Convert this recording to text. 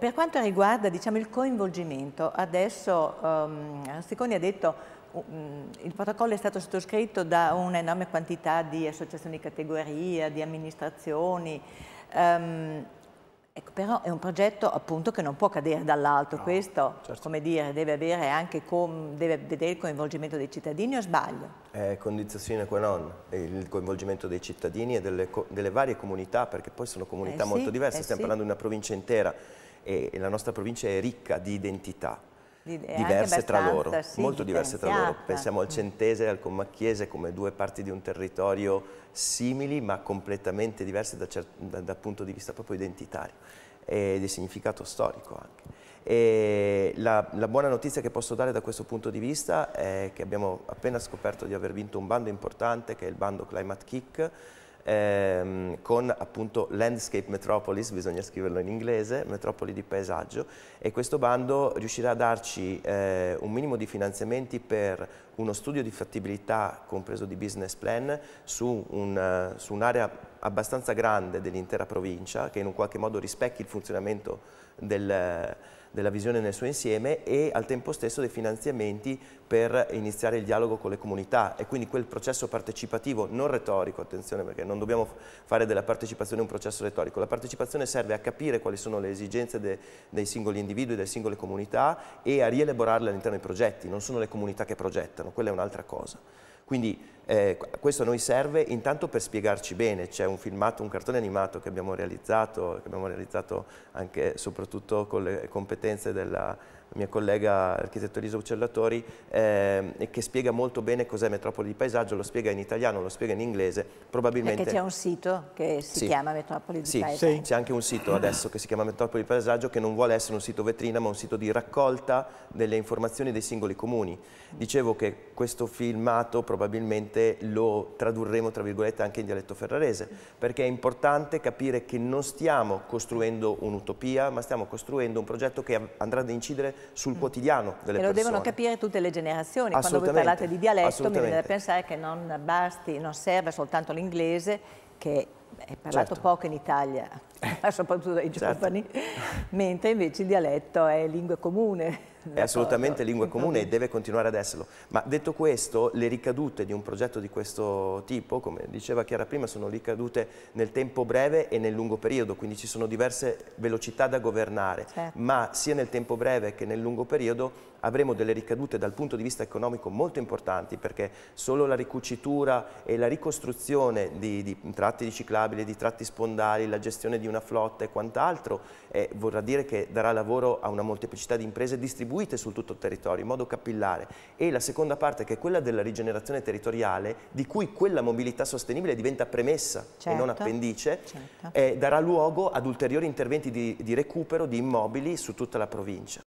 per quanto riguarda diciamo, il coinvolgimento, adesso um, ehm, Ransiconi ha detto che um, mm, il protocollo è stato sottoscritto da un'enorme quantità di associazioni di categoria, di amministrazioni, um, ecco, però è un progetto appunto, che non può cadere dall'alto, no, questo certo. dire, deve, anche deve vedere il coinvolgimento dei cittadini o sbaglio? È condizione qua non, il coinvolgimento dei cittadini e delle, delle, varie comunità, perché poi sono comunità eh molto diverse, eh stiamo sì. parlando di una provincia intera e la nostra provincia è ricca di identità. Di, diverse tra loro, sì, molto diverse tra loro. Pensiamo al mm. centese e al comacchiese come due parti di un territorio simili ma completamente diverse dal da, da punto di vista proprio identitario e di significato storico anche. La, la, buona notizia che posso dare da questo punto di vista è che abbiamo appena scoperto di aver vinto un bando importante che è il bando Climate Kick ehm, con appunto Landscape Metropolis, bisogna scriverlo in inglese, Metropoli di Paesaggio e questo bando riuscirà a darci eh, un minimo di finanziamenti per uno studio di fattibilità compreso di business plan su eh, un'area un abbastanza grande dell'intera provincia che in un qualche modo rispecchi il funzionamento del della visione nel suo insieme e al tempo stesso dei finanziamenti per iniziare il dialogo con le comunità e quindi quel processo partecipativo, non retorico, attenzione perché non dobbiamo fare della partecipazione un processo retorico, la partecipazione serve a capire quali sono le esigenze de, dei singoli individui, delle singole comunità e a rielaborarle all'interno dei progetti, non sono le comunità che progettano, quella è un'altra cosa. Quindi eh, questo a noi serve intanto per spiegarci bene, c'è un filmato, un cartone animato che abbiamo realizzato, che abbiamo realizzato anche soprattutto con le competenze della, mia collega architetto Elisa Uccellatori, eh, che spiega molto bene cos'è Metropoli di Paesaggio, lo spiega in italiano, lo spiega in inglese, probabilmente... Perché c'è un sito che si sì. chiama Metropoli di sì, Paesaggio. Sì, c'è anche un sito adesso che si chiama Metropoli di Paesaggio che non vuole essere un sito vetrina ma un sito di raccolta delle informazioni dei singoli comuni. Dicevo che questo filmato probabilmente lo tradurremo tra virgolette anche in dialetto ferrarese, perché è importante capire che non stiamo costruendo un'utopia, ma stiamo costruendo un progetto che andrà ad incidere sul quotidiano delle persone. E lo devono capire tutte le generazioni. Quando voi parlate di dialetto mi viene da pensare che non basti, non serve soltanto l'inglese che è parlato certo. poco in Italia, eh, soprattutto dai certo. giovani, certo. mentre invece il dialetto è lingua comune è assolutamente eh, lingua comune e deve continuare ad esserlo. Ma detto questo, le ricadute di un progetto di questo tipo, come diceva Chiara prima, sono ricadute nel tempo breve e nel lungo periodo, quindi ci sono diverse velocità da governare, certo. ma sia nel tempo breve che nel lungo periodo avremo delle ricadute dal punto di vista economico molto importanti perché solo la ricucitura e la ricostruzione di, di tratti riciclabili, di tratti spondali, la gestione di una flotta e quant'altro eh, vorrà dire che darà lavoro a una molteplicità di imprese distribuite distribuite sul tutto il territorio in modo capillare e la seconda parte che è quella della rigenerazione territoriale di cui quella mobilità sostenibile diventa premessa certo. e non certo, appendice, certo. eh, darà luogo ad ulteriori interventi di, di recupero di immobili su tutta la provincia.